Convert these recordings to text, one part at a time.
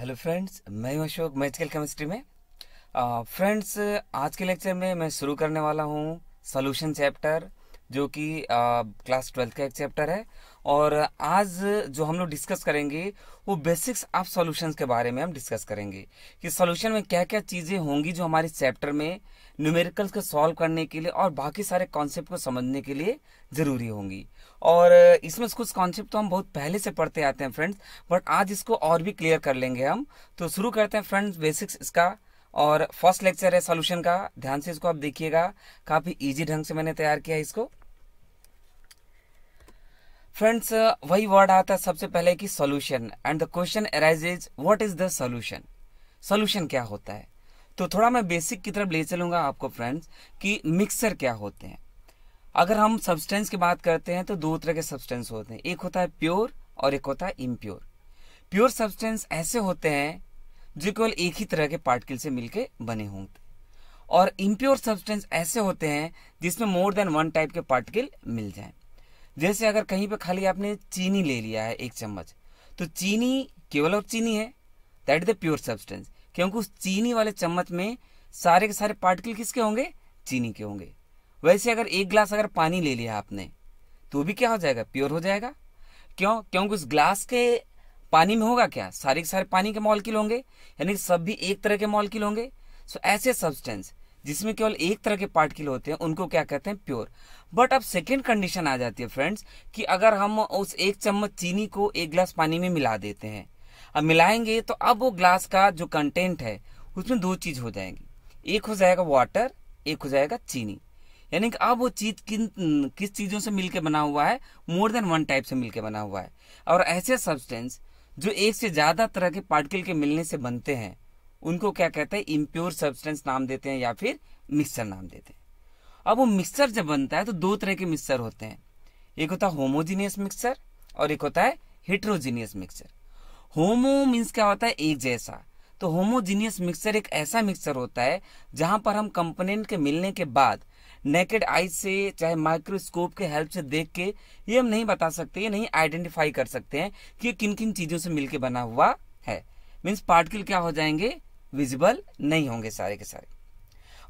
Hello friends मैं हूं Ashok magical chemistry में फ्रेंड्स uh, आज के लेक्चर में मैं शुरू करने वाला हूं सोल्यूशन चैप्टर जो कि क्लास uh, ट्वेल्थ का एक चैप्टर है और आज जो हम लोग डिस्कस करेंगे वो बेसिक्स ऑफ सॉल्यूशंस के बारे में हम डिस्कस करेंगे कि सॉल्यूशन में क्या क्या चीज़ें होंगी जो हमारे चैप्टर में न्यूमेरिकल्स को सॉल्व करने के लिए और बाकी सारे कॉन्सेप्ट को समझने के लिए ज़रूरी होंगी और इसमें कुछ कॉन्सेप्ट तो हम बहुत पहले से पढ़ते आते हैं फ्रेंड्स बट आज इसको और भी क्लियर कर लेंगे हम तो शुरू करते हैं फ्रेंड्स बेसिक्स इसका और फर्स्ट लेक्चर है सॉल्यूशन का ध्यान से इसको आप देखिएगा काफी इजी ढंग से मैंने तैयार किया इसको फ्रेंड्स वही वर्ड आता है सबसे पहले कि solution and the question arises what is the solution solution क्या होता है तो थोड़ा मैं बेसिक की तरफ ले चलूंगा आपको फ्रेंड्स कि मिक्सर क्या होते हैं अगर हम सब्सटेंस की बात करते हैं तो दो तरह के सब्सटेंस होते हैं एक होता है प्योर और एक होता है इम्प्योर प्योर सब्सटेंस ऐसे होते हैं जो केवल एक ही तरह के पार्टिकल से मिलकर बने होते और इम्प्योर सब्सटेंस ऐसे होते हैं जिसमें मोर देन वन टाइप के पार्टिकल मिल जाए जैसे अगर कहीं पर खाली आपने चीनी ले लिया है एक चम्मच तो चीनी केवल और चीनी है that is the pure substance क्योंकि उस चीनी वाले चम्मच में सारे के सारे पार्टिकल किसके होंगे चीनी के होंगे वैसे अगर एक ग्लास अगर पानी ले लिया आपने तो भी क्या हो जाएगा प्योर हो जाएगा क्यों क्योंकि उस ग्लास के पानी में होगा क्या सारे के सारे पानी के मॉलिक्यूल होंगे यानी सब भी एक तरह के मॉलिक्यूल होंगे सो ऐसे सब्सटेंस जिसमें केवल एक तरह के पार्टिकल होते हैं उनको क्या कहते हैं प्योर बट अब सेकेंड कंडीशन आ जाती है फ्रेंड्स कि अगर हम उस एक चम्मच चीनी को एक ग्लास पानी में मिला देते हैं अब मिलाएंगे तो अब वो ग्लास का जो कंटेंट है उसमें दो चीज हो जाएंगी एक हो जाएगा वाटर एक हो जाएगा चीनी यानी कि अब वो चीज किन किस चीजों से मिलकर बना हुआ है मोर देन वन टाइप से मिलकर बना हुआ है और ऐसे सब्सटेंस जो एक से ज्यादा तरह के पार्टिकल के मिलने से बनते हैं उनको क्या कहते हैं इम्प्योर सब्सटेंस नाम देते हैं या फिर मिक्सर नाम देते हैं अब वो मिक्सर जब बनता है तो दो तरह के मिक्सर होते हैं एक होता है होमोजीनियस मिक्सर और एक होता है हिट्रोजीनियस मिक्सर होमो मीन्स क्या होता है एक जैसा तो होमोजीनियस मिक्सर एक ऐसा मिक्सर होता है जहां पर हम कंपोनेंट के मिलने के बाद नेकेड आई से चाहे माइक्रोस्कोप के हेल्प से देख के ये हम नहीं बता सकते ये नहीं आइडेंटिफाई कर सकते हैं कि ये किन किन चीज़ों से मिलकर बना हुआ है मीन्स पार्टिकल क्या हो जाएंगे विजिबल नहीं होंगे सारे के सारे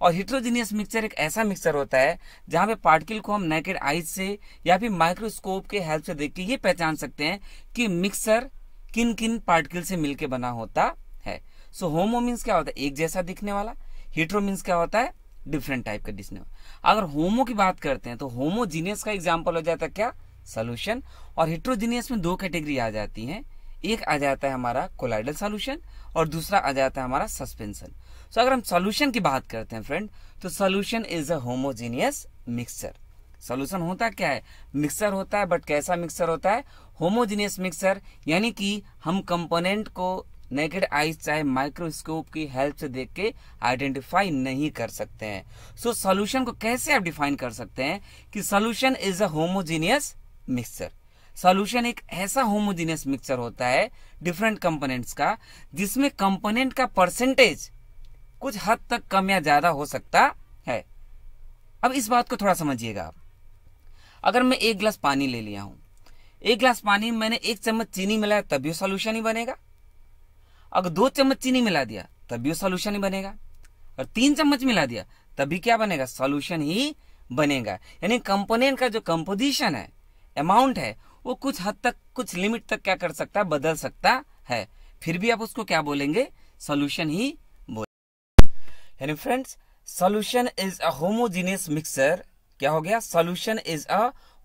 और हिट्रोजीनियस मिक्सचर एक ऐसा मिक्सचर होता है जहां पे पार्टिकल को हम नेकेड आइज से या फिर माइक्रोस्कोप के हेल्प से देख के ये पहचान सकते हैं कि मिक्सर किन किन पार्टिकल से मिलकर बना होता है सो होमो मीन्स क्या होता है एक जैसा दिखने वाला हिट्रो मीन्स क्या होता है डिफरेंट टाइप का डिस्ने अगर होमो की बात करते हैं तो होमोजीनियस का एग्जाम्पल हो जाता है क्या सोल्यूशन और हिट्रोजीनियस में दो कैटेगरी आ जाती हैं एक आ जाता है हमारा कोलाइडल सोल्यूशन और दूसरा आ जाता है हमारा सस्पेंशन सो so, अगर हम सोल्यूशन की बात करते हैं फ्रेंड तो solution is a homogeneous mixer solution होता क्या है मिक्सर होता है बट कैसा मिक्सर होता है होमोजीनियस मिक्सर यानी कि हम कंपोनेंट को नेकेड आइज चाहे माइक्रोस्कोप की हेल्प से देख के आइडेंटिफाई नहीं कर सकते हैं सो so, सॉल्यूशन को कैसे आप डिफाइन कर सकते हैं कि solution is a homogeneous mixture solution एक ऐसा होमोजीनियस मिक्सचर होता है डिफरेंट कंपोनेंट्स का जिसमें कंपोनेंट का परसेंटेज कुछ हद तक कम या ज्यादा हो सकता है अब इस बात को थोड़ा समझिएगा आप अगर मैं एक गिलास पानी ले लिया हूं एक गिलास पानी में मैंने एक चम्मच चीनी मिलाया तभी सोल्यूशन सॉल्यूशन ही बनेगा अगर दो चम्मच चीनी मिला दिया तब भी सोल्यूशन ही बनेगा और तीन चम्मच मिला दिया तभी क्या बनेगा सोल्यूशन ही बनेगा यानी कंपोनेंट का जो कंपोजिशन है अमाउंट है वो कुछ हद तक कुछ लिमिट तक क्या कर सकता है बदल सकता है फिर भी आप उसको क्या बोलेंगे सोल्यूशन ही बोलेंगे यानी friends solution is a homogeneous mixer क्या हो गया solution is a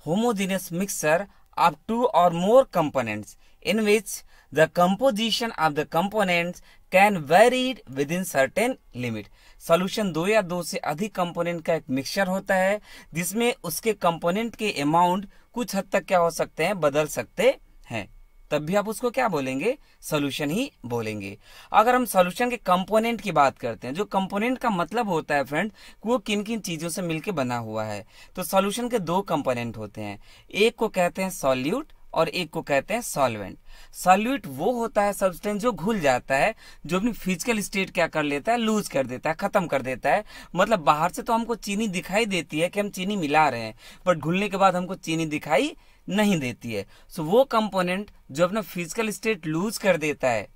homogeneous mixer of two or more components in which the composition of the components can vary within certain limit. Solution दो या दो से अधिक कंपोनेंट का एक मिक्सचर होता है जिसमें उसके कंपोनेंट के अमाउंट कुछ हद तक क्या हो सकते हैं बदल सकते हैं तब भी आप उसको क्या बोलेंगे सोल्यूशन ही बोलेंगे अगर हम सोल्यूशन के कंपोनेंट की बात करते हैं जो कंपोनेंट का मतलब होता है फ्रेंड वो किन किन चीजों से मिलकर बना हुआ है तो सोल्यूशन के दो कंपोनेंट होते हैं एक को कहते हैं सॉल्यूट और एक को कहते हैं सॉल्वेंट सॉल्यूट वो होता है सब्सटेंस जो घुल जाता है जो अपनी फिजिकल स्टेट क्या कर लेता है लूज कर देता है खत्म कर देता है मतलब बाहर से तो हमको चीनी दिखाई देती है कि हम चीनी मिला रहे हैं बट घुलने के बाद हमको चीनी दिखाई नहीं देती है सो so, वो कंपोनेंट जो अपना फिजिकल स्टेट लूज कर देता है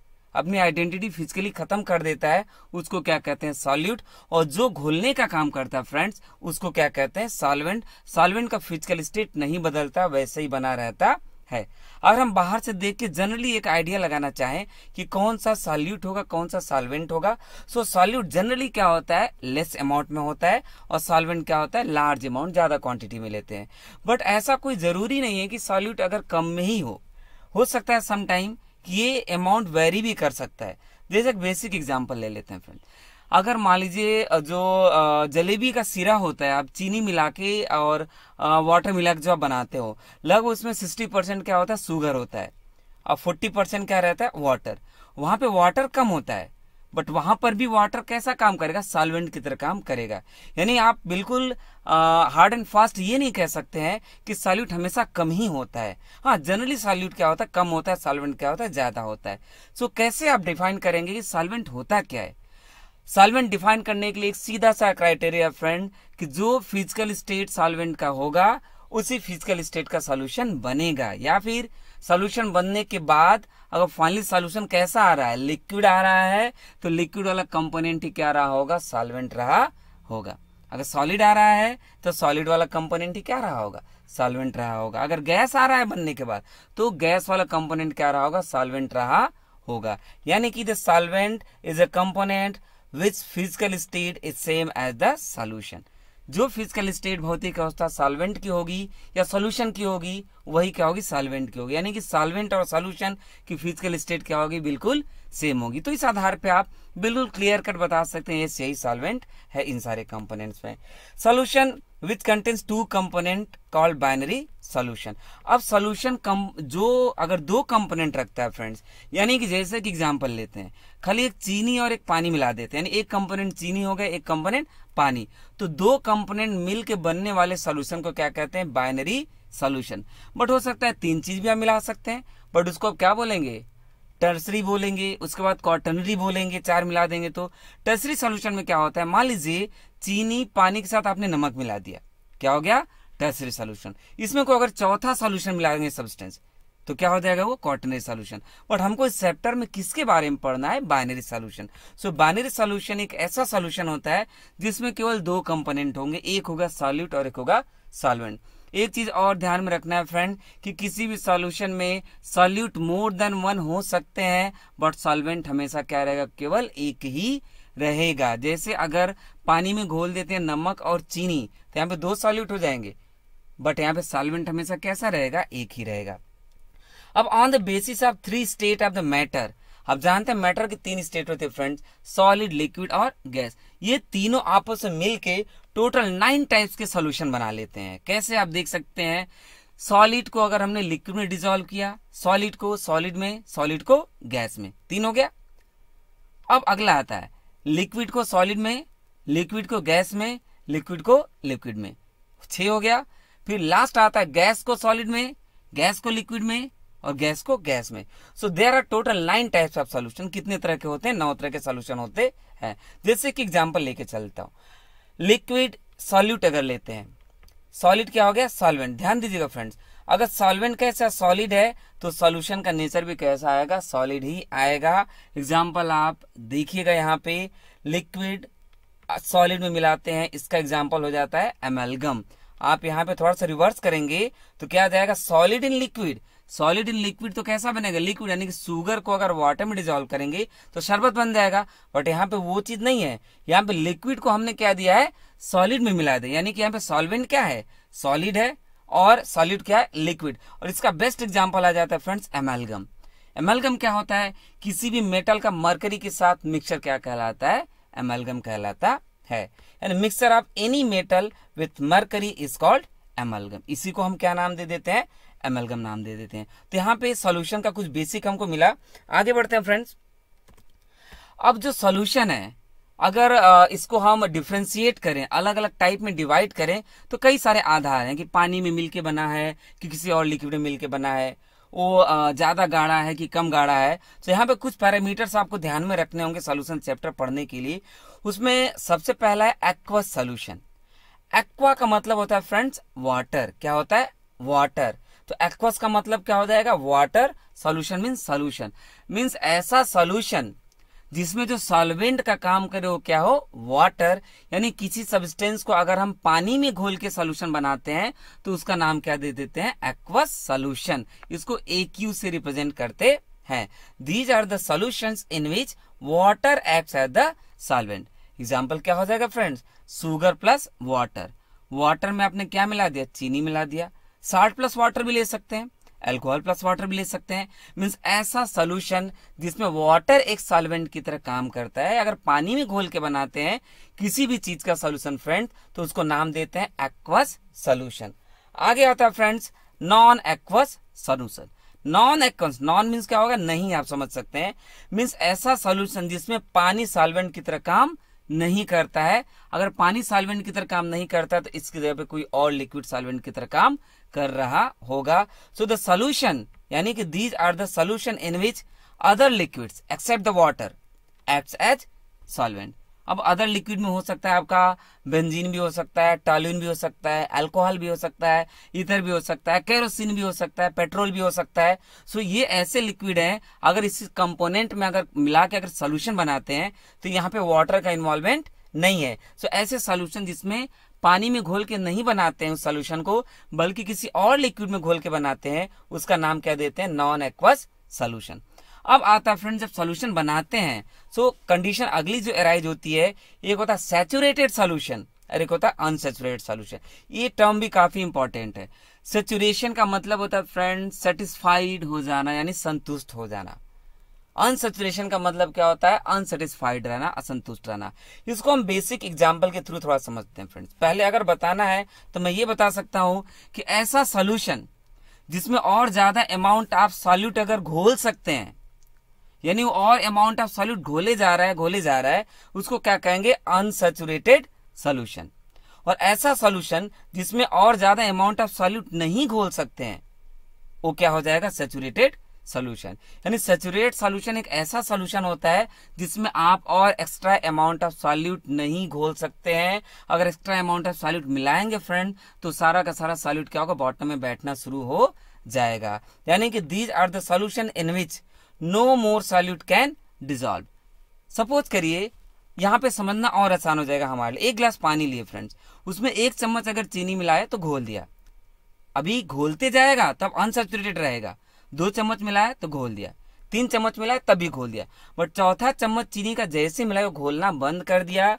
अपनी आइडेंटिटी फिजिकली खत्म कर देता है उसको क्या कहते हैं सॉल्यूट और जो घुलने का काम करता है फ्रेंड्स उसको क्या कहते हैं सॉल्वेंट सॉल्वेंट का फिजिकल स्टेट नहीं बदलता वैसे ही बना रहता है अगर हम बाहर से देख के जनरली एक आइडिया लगाना चाहें कि कौन सा सॉल्यूट होगा कौन सा सॉल्वेंट होगा सो सॉल्यूट जनरली क्या होता है लेस अमाउंट में होता है और सॉल्वेंट क्या होता है लार्ज अमाउंट ज्यादा क्वांटिटी में लेते हैं बट ऐसा कोई जरूरी नहीं है कि सॉल्यूट अगर कम में ही हो हो सकता है समटाइम कि ये अमाउंट वेरी भी कर सकता है जैसे एक बेसिक एग्जाम्पल ले लेते हैं फ्रेंड अगर मान लीजिए जो जलेबी का सिरा होता है आप चीनी मिला के और वाटर मिला के जो आप बनाते हो लगभग उसमें सिक्सटी परसेंट क्या होता है सुगर होता है और फोर्टी परसेंट क्या रहता है वाटर वहां पे वाटर कम होता है बट वहां पर भी वाटर कैसा काम करेगा सॉल्वेंट की तरह काम करेगा यानी आप बिल्कुल हार्ड एंड फास्ट ये नहीं कह सकते हैं कि सॉल्यूट हमेशा कम ही होता है हाँ जनरली सॉल्यूट क्या होता है कम होता है सॉल्वेंट क्या होता है ज्यादा होता है सो so, कैसे आप डिफाइन करेंगे कि सॉल्वेंट होता क्या है सॉल्वेंट डिफाइन करने के लिए एक सीधा सा क्राइटेरिया फ्रेंड कि जो फिजिकल स्टेट सॉल्वेंट का होगा उसी फिजिकल स्टेट का सॉल्यूशन बनेगा या फिर सॉल्यूशन बनने के बाद अगर फाइनली सॉल्यूशन कैसा आ रहा है लिक्विड आ रहा है तो लिक्विड वाला कंपोनेंट ही क्या रहा होगा सॉल्वेंट रहा होगा अगर सॉलिड आ रहा है तो सॉलिड वाला कंपोनेंट ही क्या रहा होगा सॉल्वेंट रहा होगा अगर गैस आ रहा है बनने के बाद तो गैस वाला कंपोनेंट क्या रहा होगा सॉल्वेंट रहा होगा यानी कि the solvent is a component which physical state is same as the solution जो फिजिकल स्टेट भौतिक अवस्था सॉल्वेंट की होगी या सॉल्यूशन की होगी वही क्या होगी सॉल्वेंट की होगी यानी कि सॉल्वेंट और सोल्यूशन की फिजिकल स्टेट क्या होगी बिल्कुल सेम होगी तो इस आधार पे आप बिल्कुल क्लियर कट बता सकते हैं यही सॉल्वेंट है इन सारे कंपोनेंट्स में solution which contains two component called binary solution अब सोल्यूशन कम जो अगर दो कंपोनेंट रखता है फ्रेंड्स यानी कि जैसे कि एग्जाम्पल लेते हैं खाली एक चीनी और एक पानी मिला देते हैं यानी एक कंपोनेंट चीनी हो गया एक कंपोनेंट पानी तो दो कंपोनेंट मिल के बनने वाले सोल्यूशन को क्या कहते हैं बाइनरी सोल्यूशन बट हो सकता है तीन चीज भी आप मिला सकते हैं बट उसको आप क्या बोलेंगे टर्सरी बोलेंगे उसके बाद कॉटनरी बोलेंगे चार मिला देंगे तो टर्सरी सोल्यूशन में क्या होता है मान लीजिए चीनी पानी के साथ आपने नमक मिला दिया क्या हो गया टर्सरी सोल्यूशन इसमें को अगर चौथा सोल्यूशन देंगे सब्सटेंस तो क्या हो जाएगा वो कॉटनरी सोल्यूशन बट हमको इस चैप्टर में किसके बारे में पढ़ना है binary solution so binary solution एक ऐसा सोल्यूशन होता है जिसमें केवल दो कंपोनेंट होंगे एक होगा सॉल्यूट और एक होगा सॉल्वेंट एक चीज और ध्यान में रखना है फ्रेंड कि किसी भी सॉल्यूशन में सॉल्यूट मोर देन वन हो सकते हैं बट सॉल्वेंट हमेशा क्या रहेगा केवल एक ही रहेगा जैसे अगर पानी में घोल देते हैं नमक और चीनी तो यहाँ पे दो सॉल्यूट हो जाएंगे बट यहाँ पे सॉल्वेंट हमेशा कैसा रहेगा एक ही रहेगा अब on the basis of three state of the matter अब जानते हैं मैटर के तीन स्टेट होते हैं फ्रेंड्स सॉलिड लिक्विड और गैस ये तीनों आपस में मिलके टोटल नाइन टाइप्स के सोल्यूशन बना लेते हैं कैसे आप देख सकते हैं सॉलिड को अगर हमने लिक्विड में डिजोल्व किया सॉलिड को सॉलिड में सॉलिड को गैस में तीन हो गया अब अगला आता है लिक्विड को सॉलिड में लिक्विड को गैस में लिक्विड को लिक्विड में छ हो गया फिर लास्ट आता है गैस को सॉलिड में गैस को लिक्विड में और गैस को गैस में so there are total nine types of solution कितने तरह के होते हैं नौ तरह के सोल्यूशन होते हैं जैसे कि एग्जाम्पल लेके चलता हूं लिक्विड सॉल्यूट अगर लेते हैं सॉलिड क्या हो गया सॉल्वेंट ध्यान दीजिएगा फ्रेंड्स अगर सॉल्वेंट कैसा सॉलिड है तो सॉल्यूशन का नेचर भी कैसा आएगा सॉलिड ही आएगा एग्जाम्पल आप देखिएगा यहाँ पे लिक्विड सॉलिड में मिलाते हैं इसका एग्जाम्पल हो जाता है एमेलगम आप यहाँ पे थोड़ा सा रिवर्स करेंगे तो क्या आ जाएगा solid in liquid solid in liquid तो कैसा बनेगा लिक्विड यानी कि शुगर को अगर वाटर में डिजोल्व करेंगे तो शरबत बन जाएगा बट यहाँ पे वो चीज नहीं है यहाँ पे लिक्विड को हमने क्या दिया है सॉलिड में मिला दिया यानी कि यहाँ पे सॉल्वेंट क्या है सॉलिड है और सॉलिड क्या है लिक्विड और इसका बेस्ट एग्जाम्पल आ जाता है फ्रेंड्स एमेलगम एमेलगम क्या होता है किसी भी मेटल का मर्करी के साथ मिक्सचर क्या कहलाता है एमेलगम कहलाता है यानी mixture of any metal with mercury is called amalgam इसी को हम क्या नाम दे देते हैं एमलगम नाम दे देते हैं तो यहाँ पे सोल्यूशन का कुछ बेसिक हमको मिला आगे बढ़ते हैं फ्रेंड्स अब जो सोल्यूशन है अगर इसको हम डिफ्रेंशिएट करें अलग अलग टाइप में डिवाइड करें तो कई सारे आधार हैं कि पानी में मिलके बना है कि किसी और लिक्विड में मिलके बना है वो ज्यादा गाढ़ा है कि कम गाढ़ा है तो यहाँ पे कुछ पैरामीटर्स आपको ध्यान में रखने होंगे सोल्यूशन चैप्टर पढ़ने के लिए उसमें सबसे पहला है एक्वा सोल्यूशन एक्वा का मतलब होता है फ्रेंड्स वाटर क्या होता है वाटर तो एक्वस का मतलब क्या हो जाएगा water solution means solution means ऐसा सोल्यूशन जिसमें जो सॉल्वेंट का काम करे वो क्या हो वाटर यानी किसी सब्सटेंस को अगर हम पानी में घोल के सोल्यूशन बनाते हैं तो उसका नाम क्या दे देते हैं एक्वस सोल्यूशन इसको ए क्यू से रिप्रेजेंट करते हैं these are the solution in which water act at the solvent example क्या हो जाएगा friends sugar plus water water में आपने क्या मिला दिया चीनी मिला दिया साल्ट प्लस वाटर भी ले सकते हैं एल्कोहल प्लस वाटर भी ले सकते हैं मीन्स ऐसा सोल्यूशन जिसमें वाटर एक सॉल्वेंट की तरह काम करता है अगर पानी में घोल के बनाते हैं किसी भी चीज का सोल्यूशन फ्रेंड तो उसको नाम देते हैं एक्वस सोल्यूशन आगे आता है friends non aqueous solution non aqueous non means क्या होगा नहीं आप समझ सकते हैं मीन्स ऐसा सोल्यूशन जिसमें पानी सॉल्वेंट की तरह काम नहीं करता है अगर पानी सॉल्वेंट की तरह काम नहीं करता है तो इसकी जगह पे कोई और लिक्विड सॉल्वेंट की तरह काम कर रहा होगा सो द सोल्यूशन यानी कि these are the solution in which other liquids except the water एप्स एज सॉल्वेंट अब अदर लिक्विड में हो सकता है आपका बेंजीन भी हो सकता है टॉलिन भी हो सकता है अल्कोहल भी हो सकता है इधर भी हो सकता है केरोसिन भी हो सकता है पेट्रोल भी हो सकता है सो ये ऐसे लिक्विड हैं अगर इस कंपोनेंट में अगर मिला के अगर सोल्यूशन बनाते हैं तो यहाँ पे वाटर का इन्वॉल्वमेंट नहीं है सो ऐसे सोल्यूशन जिसमें पानी में घोल के नहीं बनाते हैं उस सोल्यूशन को बल्कि किसी और लिक्विड में घोल के बनाते हैं उसका नाम क्या देते हैं नॉन एक्वस सोल्यूशन अब आता है फ्रेंड जब सोल्यूशन बनाते हैं सो कंडीशन अगली जो एराइज होती है एक होता है सेचुरेटेड सोल्यूशन और एक होता है अनसेचुरेटेड सोल्यूशन ये टर्म भी काफी इंपॉर्टेंट है सेचुरेशन का मतलब होता है फ्रेंड सेटिस्फाइड हो जाना यानी संतुष्ट हो जाना अनसेचुरेशन का मतलब क्या होता है अनसेटिस्फाइड रहना असंतुष्ट रहना इसको हम बेसिक एग्जाम्पल के थ्रू थोड़ा समझते हैं फ्रेंड्स पहले अगर बताना है तो मैं ये बता सकता हूं कि ऐसा सोल्यूशन जिसमें और ज्यादा अमाउंट आप सॉल्यूट अगर घोल सकते हैं यानी और अमाउंट ऑफ सॉल्यूट घोले जा रहा है घोले जा रहा है उसको क्या कहेंगे अनसेचुरेटेड सोल्यूशन और ऐसा सोल्यूशन जिसमें और ज्यादा अमाउंट ऑफ सॉल्यूट नहीं घोल सकते हैं वो क्या हो जाएगा सेचुरेटेड सोल्यूशन यानी सेचुरेट सोल्यूशन एक ऐसा सोल्यूशन होता है जिसमें आप और एक्स्ट्रा अमाउंट ऑफ सॉल्यूट नहीं घोल सकते हैं अगर एक्स्ट्रा अमाउंट ऑफ सॉल्यूट मिलाएंगे फ्रेंड तो सारा का सारा सॉल्यूट क्या होगा बॉटम में बैठना शुरू हो जाएगा यानी कि these are the solution in which no more solute can dissolve suppose करिए यहाँ पे समझना और आसान हो जाएगा हमारे लिए एक ग्लास पानी लिए फ्रेंड्स उसमें एक चम्मच अगर चीनी मिलाए तो घोल दिया अभी घोलते जाएगा तब अनसेचुरेटेड रहेगा दो चम्मच मिलाया तो घोल दिया तीन चम्मच मिलाया तब भी घोल दिया बट चौथा चम्मच चीनी का जैसे मिलाया घोलना बंद कर दिया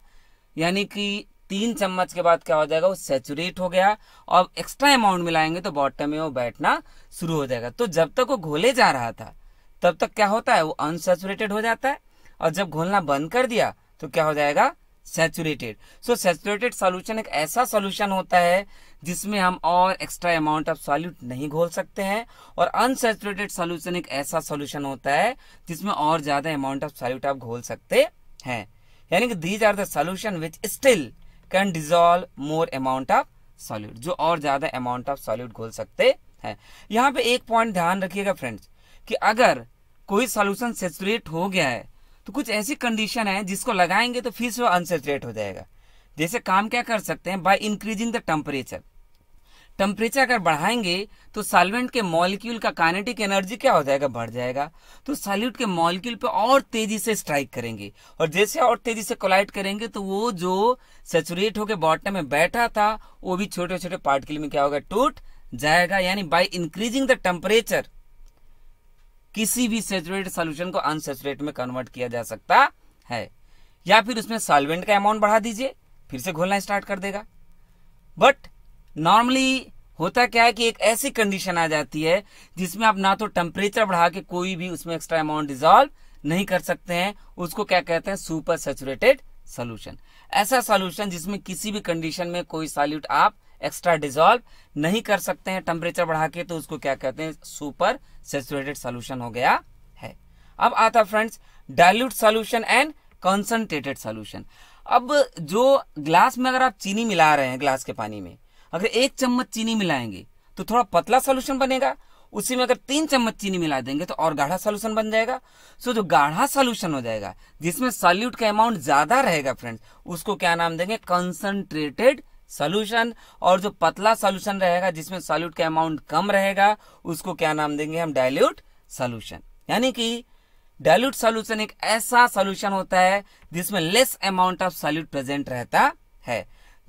यानी कि तीन चम्मच के बाद क्या हो जाएगा वो सेचुरेट हो गया और एक्स्ट्रा अमाउंट मिलाएंगे तो बॉटम में वो बैठना शुरू हो जाएगा तो जब तक वो घोले जा रहा था तब तक क्या होता है वो अनसेचुरेटेड हो जाता है और जब घोलना बंद कर दिया तो क्या हो जाएगा सेचुरेटेड सो सेचुरेटेड सोल्यूशन एक ऐसा सोल्यूशन होता है जिसमें हम और एक्स्ट्रा अमाउंट ऑफ सॉल्यूट नहीं घोल सकते हैं और अनसेचुरेटेड सोल्यूशन एक ऐसा सोल्यूशन होता है जिसमें और ज्यादा अमाउंट ऑफ सॉल्यूट आप घोल सकते हैं यानी कि these are the solution which still can dissolve more amount of solute जो और ज्यादा अमाउंट ऑफ सॉल्यूट घोल सकते हैं यहाँ पे एक पॉइंट ध्यान रखिएगा फ्रेंड्स कि अगर कोई सोल्यूशन सेचुरेट हो गया है तो कुछ ऐसी कंडीशन है जिसको लगाएंगे तो फिर से वो अनसेचुरेट हो जाएगा जैसे काम क्या कर सकते हैं by increasing the temperature temperature अगर बढ़ाएंगे तो सॉल्वेंट के मॉलिक्यूल का काइनेटिक एनर्जी क्या हो जाएगा बढ़ जाएगा तो सॉल्यूट के मॉलिक्यूल पे और तेजी से स्ट्राइक करेंगे और जैसे और तेजी से कोलाइट करेंगे तो वो जो सेचुरेट होकर बॉटम में बैठा था वो भी छोटे छोटे पार्टिकल में क्या होगा टूट जाएगा यानी बाय इंक्रीजिंग द टेम्परेचर किसी भी सेचुरेटेड सॉल्यूशन को अनसेचुरेट में कन्वर्ट किया जा सकता है या फिर उसमें सॉल्वेंट का अमाउंट बढ़ा दीजिए फिर से घोलना स्टार्ट कर देगा बट नॉर्मली होता क्या है कि एक ऐसी कंडीशन आ जाती है जिसमें आप ना तो टेम्परेचर बढ़ा के कोई भी उसमें एक्स्ट्रा अमाउंट डिजॉल्व नहीं कर सकते हैं उसको क्या कहते हैं सुपर सेचुरेटेड सोल्यूशन ऐसा सोल्यूशन जिसमें किसी भी कंडीशन में कोई सॉल्यूट आप एक्स्ट्रा डिजोल्व नहीं कर सकते हैं टेम्परेचर बढ़ा के तो उसको क्या कहते हैं सुपर सेचुरेटेड सोल्यूशन हो गया है अब आता friends dilute solution and concentrated solution अब जो ग्लास में अगर आप चीनी मिला रहे हैं ग्लास के पानी में अगर एक चम्मच चीनी मिलाएंगे तो थोड़ा पतला सोल्यूशन बनेगा उसी में अगर तीन चम्मच चीनी मिला देंगे तो और गाढ़ा सोल्यूशन बन जाएगा सो जो गाढ़ा सोल्यूशन हो जाएगा जिसमें सॉल्यूट का अमाउंट ज्यादा रहेगा फ्रेंड्स उसको क्या नाम देंगे कंसंट्रेटेड सोल्यूशन और जो पतला सोल्यूशन रहेगा जिसमें सॉल्यूट का अमाउंट कम रहेगा उसको क्या नाम देंगे हम डायल्यूट सोल्यूशन यानी कि डायल्यूट सोल्यूशन एक ऐसा सोल्यूशन होता है जिसमें less amount of solute present रहता है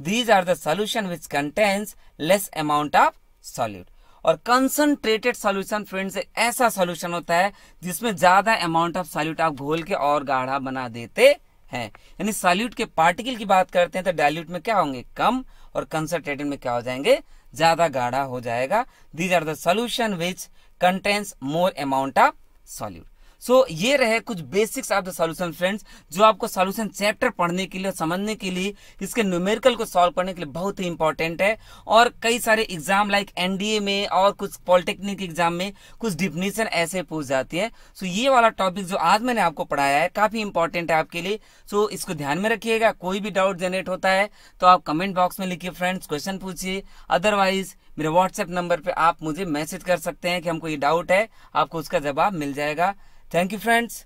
these are the solution which contains less amount of solute और कंसंट्रेटेड सॉल्यूशन फ्रेंड्स एक ऐसा सॉल्यूशन होता है जिसमें ज्यादा अमाउंट ऑफ सॉल्यूट आप घोल के और गाढ़ा बना देते हैं यानी सॉल्यूट के पार्टिकल की बात करते हैं तो डायल्यूट में क्या होंगे कम और कंसनट्रेटेड में क्या हो जाएंगे ज्यादा गाढ़ा हो जाएगा these are the solution which contains more amount of solute so so, ये रहे कुछ basics of the solution friends जो आपको सॉल्यूशन चैप्टर पढ़ने के लिए समझने के लिए इसके न्यूमेरिकल को सॉल्व करने के लिए बहुत ही इंपॉर्टेंट है और कई सारे एग्जाम लाइक एनडीए में और कुछ पॉलिटेक्निक एग्जाम में कुछ डिफिनेशन ऐसे पूछ जाती है सो so, ये वाला टॉपिक जो आज मैंने आपको पढ़ाया है काफी इंपॉर्टेंट है आपके लिए सो so, इसको ध्यान में रखिएगा कोई भी डाउट जनरेट होता है तो आप कमेंट बॉक्स में लिखिए फ्रेंड्स क्वेश्चन पूछिए अदरवाइज मेरे व्हाट्सएप नंबर पर आप मुझे मैसेज कर सकते हैं कि हमको ये डाउट है आपको उसका जवाब मिल जाएगा Thank you friends.